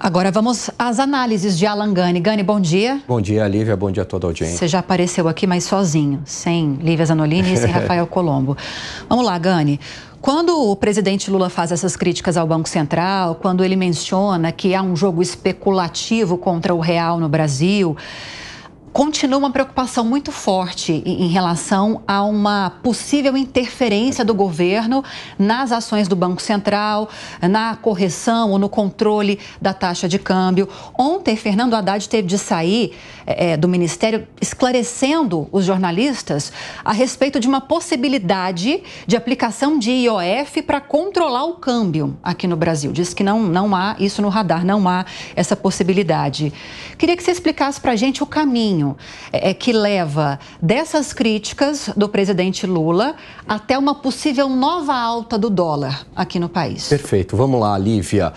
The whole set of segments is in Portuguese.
Agora vamos às análises de Alan Gani. Gani, bom dia. Bom dia, Lívia. Bom dia a toda a audiência. Você já apareceu aqui, mas sozinho, sem Lívia Zanolini e sem Rafael Colombo. Vamos lá, Gani. Quando o presidente Lula faz essas críticas ao Banco Central, quando ele menciona que há um jogo especulativo contra o real no Brasil, continua uma preocupação muito forte em relação a uma possível interferência do governo nas ações do Banco Central, na correção ou no controle da taxa de câmbio. Ontem, Fernando Haddad teve de sair é, é do Ministério esclarecendo os jornalistas a respeito de uma possibilidade de aplicação de IOF para controlar o câmbio aqui no Brasil. Diz que não, não há isso no radar, não há essa possibilidade. Queria que você explicasse para a gente o caminho caminho é, é, que leva dessas críticas do presidente Lula até uma possível nova alta do dólar aqui no país. Perfeito. Vamos lá, Lívia.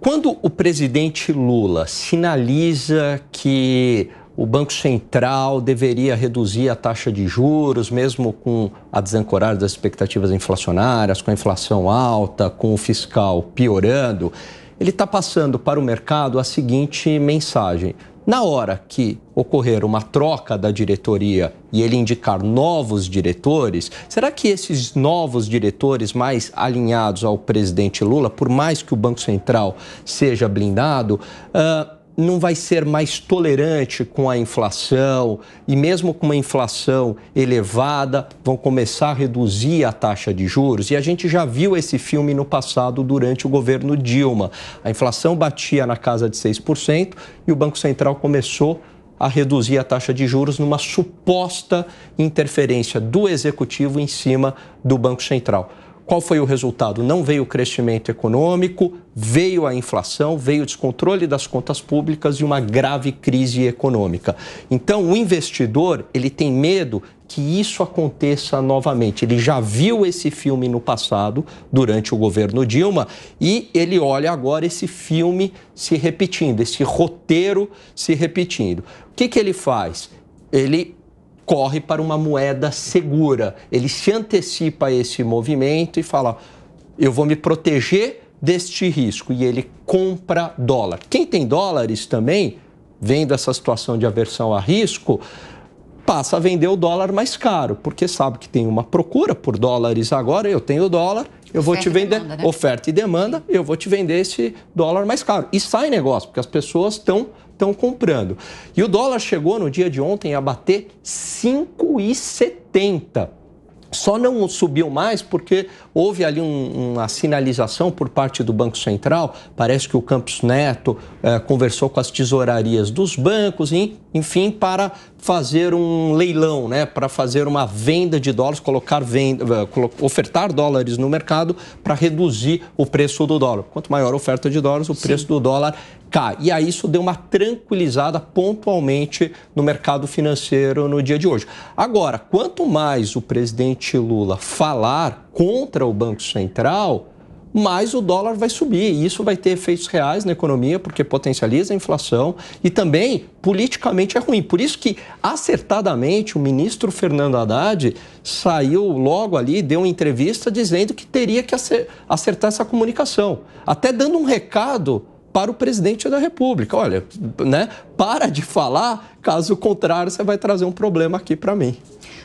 Quando o presidente Lula sinaliza que o Banco Central deveria reduzir a taxa de juros, mesmo com a desancorada das expectativas inflacionárias, com a inflação alta, com o fiscal piorando, ele está passando para o mercado a seguinte mensagem: na hora que ocorrer uma troca da diretoria e ele indicar novos diretores, será que esses novos diretores mais alinhados ao presidente Lula, por mais que o Banco Central seja blindado, uh, não vai ser mais tolerante com a inflação e mesmo com uma inflação elevada, vão começar a reduzir a taxa de juros. E a gente já viu esse filme no passado durante o governo Dilma. A inflação batia na casa de 6% e o Banco Central começou a reduzir a taxa de juros numa suposta interferência do executivo em cima do Banco Central. Qual foi o resultado? Não veio o crescimento econômico, veio a inflação, veio o descontrole das contas públicas e uma grave crise econômica. Então, o investidor, ele tem medo que isso aconteça novamente. Ele já viu esse filme no passado, durante o governo Dilma, e ele olha agora esse filme se repetindo, esse roteiro se repetindo. O que, que ele faz? Ele corre para uma moeda segura. Ele se antecipa a esse movimento e fala: eu vou me proteger deste risco. E ele compra dólar. Quem tem dólares também, vendo essa situação de aversão a risco, passa a vender o dólar mais caro, porque sabe que tem uma procura por dólares agora, eu tenho dólar, eu vou te vender demanda, né? oferta e demanda, eu vou te vender esse dólar mais caro. E sai negócio, porque as pessoas estão estão comprando. E o dólar chegou no dia de ontem a bater 5,70. Só não subiu mais porque Houve ali um, uma sinalização por parte do Banco Central. Parece que o Campos Neto eh, conversou com as tesourarias dos bancos, enfim, para fazer um leilão, né? Para fazer uma venda de dólares, colocar venda, eh, ofertar dólares no mercado para reduzir o preço do dólar. Quanto maior a oferta de dólares, o Sim. preço do dólar cai. E aí isso deu uma tranquilizada pontualmente no mercado financeiro no dia de hoje. Agora, quanto mais o presidente Lula falar contra o Banco Central, mais o dólar vai subir. E isso vai ter efeitos reais na economia, porque potencializa a inflação e também politicamente é ruim. Por isso que, acertadamente, o ministro Fernando Haddad saiu logo ali, deu uma entrevista dizendo que teria que acertar essa comunicação, até dando um recado para o presidente da República. Olha, né? Para de falar, caso contrário, você vai trazer um problema aqui para mim.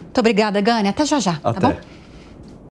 Muito obrigada, Gani. Até já já, tá Até. tá bom?